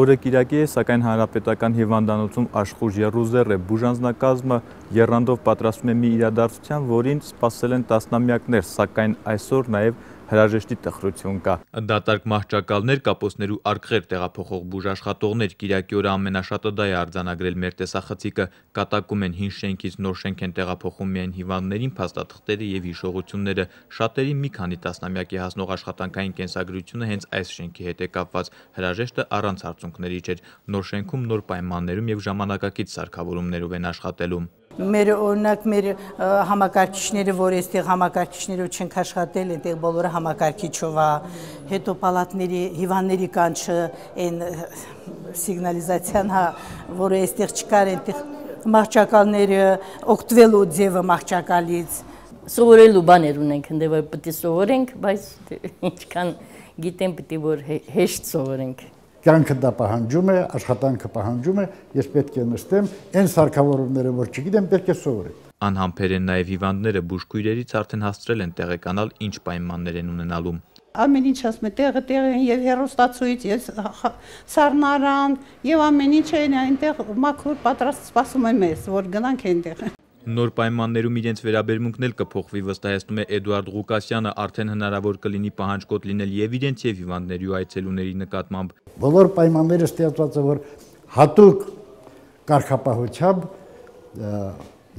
Օրը Կիրակի է, սակայն Հանրապետական հիվանդանոցում աշխուժ երուզեր է, բուժանձնակազմը երանդով պատրաստում է մի իրադարձության, որին սպասել են տասնամյակներ, սակայն այսօր նաև հրաժեշտի տխրություն կա։ Ընդդատարկ մահճակալներ, կապոսներու արկղեր տեղափոխող բուժաշխատողներ Կիրակի օրը ամենաշատը դա է արձանագրել մեր տեսախցիկը, կատակում են հին շենքից նոր շենք են տեղափոխում միայն հիվանդներին, փաստաթղթերը եւ հիշողությունները։ Շատերի մի քանի տասնամյակի հասնող աշխատանքային կենսագրությունը հենց այս շենքի հետ է կապված։ Հրաժեշտը առանց հարցունքների չէր։ Նոր շենքում նոր պայմաններում եւ ժամանակակից սարքավորումներով են աշխատելում մեր օրինակ մեր համակարգիչները, որ այստեղ համակարգիչներով չեն աշխատել, այնտեղ բոլորը համակարգիչով է, հետո պալատների հիվանդների կանչը այն սիգնալիզացիան հա, որը այստեղ չկար, այնտեղ մահճակալները օգտվելու ձևը մահճակալից սովորելու բաներ ունենք, ընդ որ պետք է սովորենք, բայց դե ինչքան գիտեմ, պետք է որ հեշտ սովորենք կյանքը դա պահանջում է, աշխատանքը պահանջում է, ես պետք է նստեմ, այն սարքավորումները, որ չգիտեմ, պետք է սովորեմ։ Անհամբեր են նաև հիվանդները բուժքույրերից արդեն հաստրել են տեղեկանալ ինչ պայմաններ են ունենալու։ Ամեն ինչ ասում է տեղը տեղ են եւ հերոստացույց, ես սառնարան եւ ամեն ինչ այն այնտեղ մաքուր պատրաստ սպասում է մեզ, որ գնանք այնտեղ։ Նոր պայմաններում իրենց վերաբերմունքն էլ կփոխվի, վստահեցնում է Էդուարդ Ղուկասյանը, արդեն հնարավոր կլինի պահանջկոտ լինել եւ իրենց եւ հիվանդների ու այցելուների նկատմամբ։ Բոլոր պայմանները ստեղծված է, որ հատուկ կարգապահությամբ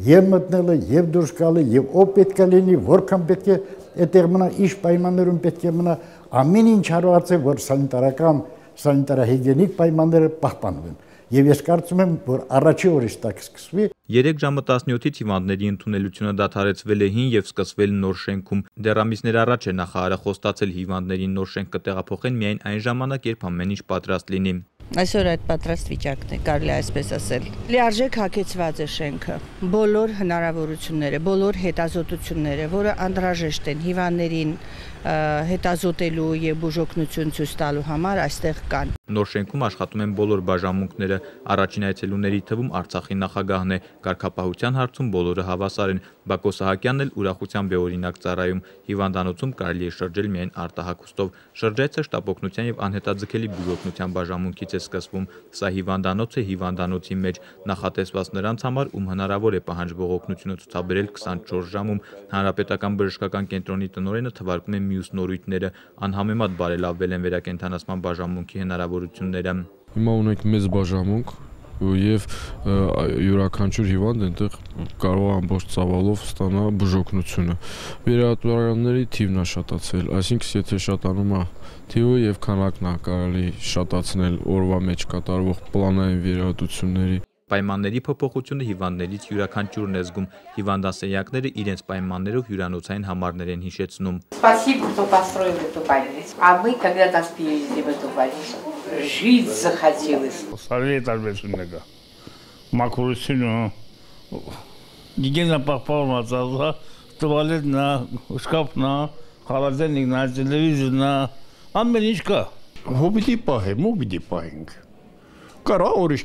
եւ մտնելը, եւ դուրս գալը, եւ ով պետք է լինի, որքան պետք է այդտեղ մնա, ինչ պայմաններում պետք է մնա, ամեն ինչ հարվածը, որ սանիտարական, սանիտարահիգիենիկ պայմանները պահպանվեն։ Եվ ես կարծում եմ, որ առաջի օրից տակ սկսվի 3 ժամը 17-ից հիվանդների ընդունելությունը դադարեցվել է 5 եւ սկսվել նոր շենքում։ Դեռ ամիսներ առաջ է նախարարը խոստացել հիվանդներին նոր շենք կտեղափոխեն միայն այն ժամանակ, երբ ամեն ինչ պատրաստ լինի։ Այսօր այդ պատրաստ վիճակն է, կարելի այսպես ասել։ Լիարժեք հակեցված է շենքը։ Բոլոր հնարավորությունները, բոլոր հետազոտությունները, որը անդրաժեշտ են հիվանդներին հետազոտելու եւ բուժօգնություն ցույց տալու համար այստեղ կան։ Նոր շենքում աշխատում են բոլոր բաժանմունքները։ Առաջին այցելուների թվում Արցախի նախագահն է։ Կարգապահության հարցում բոլորը հավասար են։ Բակո Սահակյանն էլ ուրախությամբ է օրինակ ծառայում։ Հիվանդանոցում կարելի է շրջել միայն արտահակուստով։ Շրջայցը շտապօգնության եւ անհետաձգելի բուժօգնության բաժանմունքից է է սկսվում։ Սա հիվանդանոց է հիվանդանոցի մեջ նախատեսված նրանց համար, ում հնարավոր է պահանջվող օգնությունը ցուցաբերել 24 ժամում։ Հանրապետական բժշկական կենտրոնի տնօրենը թվարկում է մյուս նորույթները, անհամեմատ բարելավվել են վերակենդանացման բաժանմունքի հնարավորությունները։ Հիմա ունենք մեծ բաժանմունք, եւ յուրաքանչյուր հիվանդ այնտեղ կարող ամբողջ ծավալով ստանա բժօգնությունը։ Վերահատորանների թիվն է շատացել, այսինքն եթե շատանում է թիվը եւ քանակն է կարելի շատացնել օրվա մեջ կատարվող պլանային վերահատությունների Պայմանների փոփոխությունը հիվանդներից յուրաքանչյուրն է զգում։ Հիվանդասենյակները իրենց պայմաններով հյուրանոցային համարներ են հիշեցնում։ Спасибо, кто построил эту больницу. А мы когда-то спилили в эту больницу. жить захотелось. Совет арбесуннега. Макурусину. Э, гигиена попала на туалет на шкаф на холодильник на телевизор на ամեն ինչ կա։ Հոբիտի պահ է, մոբիտի պահ ենք։ Կարա օրիշ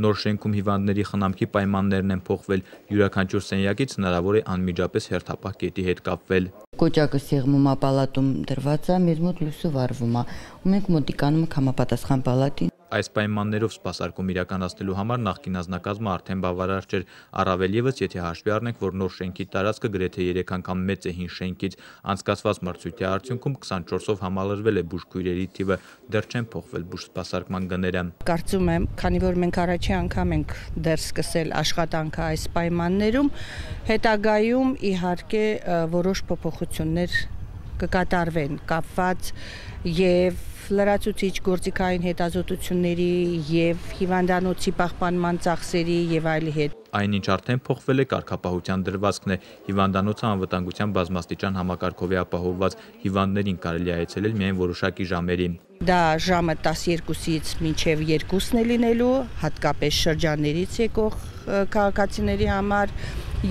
Նոր շենքում հիվանդների խնամքի պայմաններն են փոխվել, յուրաքանչյուր սենյակից հնարավոր է անմիջապես հերթապահ կետի հետ կապվել։ Կոճակը սեղմում է պալատում դրված է, մեր մոտ լույսով արվում է։ Ու մենք մոտիկանում ենք համապատասխան պալատին։ Այս պայմաններով սպասարկում իրականացնելու համար նախկին ազնագազմը արդեն բավարար չէր, առավել ևս եթե հաշվի առնենք, որ նոր շենքի տարածքը գրեթե 3 անգամ մեծ է հին շենքից։ Անցկացված մրցույթի արդյունքում 24-ով համալրվել է բուժքույրերի թիվը, դեռ չեն փոխվել բուժսպասարկման գները։ Կարծում եմ, քանի որ մենք առաջի անգամ ենք դեռ սկսել աշխատանքը այս պայմաններում, հետագայում իհարկե որոշ փոփոխություններ կկատարվեն կապված եւ լրացուցիչ գործիքային հետազոտությունների եւ հիվանդանոցի պահպանման ծախսերի եւ այլի հետ։ Այնինչ արդեն փոխվել է կարգապահության դրվածքն է։ Հիվանդանոցը անվտանգության բազմաստիճան համակարգով է ապահովված։ Հիվանդներին կարելի է այցելել միայն որոշակի ժամերի։ Դա ժամը 12-ից մինչև 2-ն է լինելու, հատկապես շրջաններից եկող քաղաքացիների համար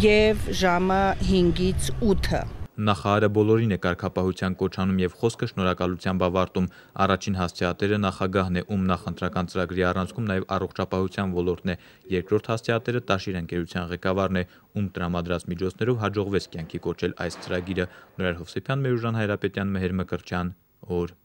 եւ ժամը 5-ից 8-ը Նախարարը բոլորին է կարգապահության կոչանում եւ խոսքը շնորհակալությամբ ավարտում։ Առաջին հաստատերը նախագահն է, ում նախընտրական ծրագրի առանցքում նաեւ առողջապահության ոլորտն է։ Երկրորդ հաստատերը Տաշիր ընկերության ղեկավարն է, ում տրամադրած միջոցներով հաջողվեց կյանքի կոչել այս ծրագիրը։ Նորար Հովսեփյան, Մերուժան Հայրապետյան, Մեհեր Մկրտչյան, օր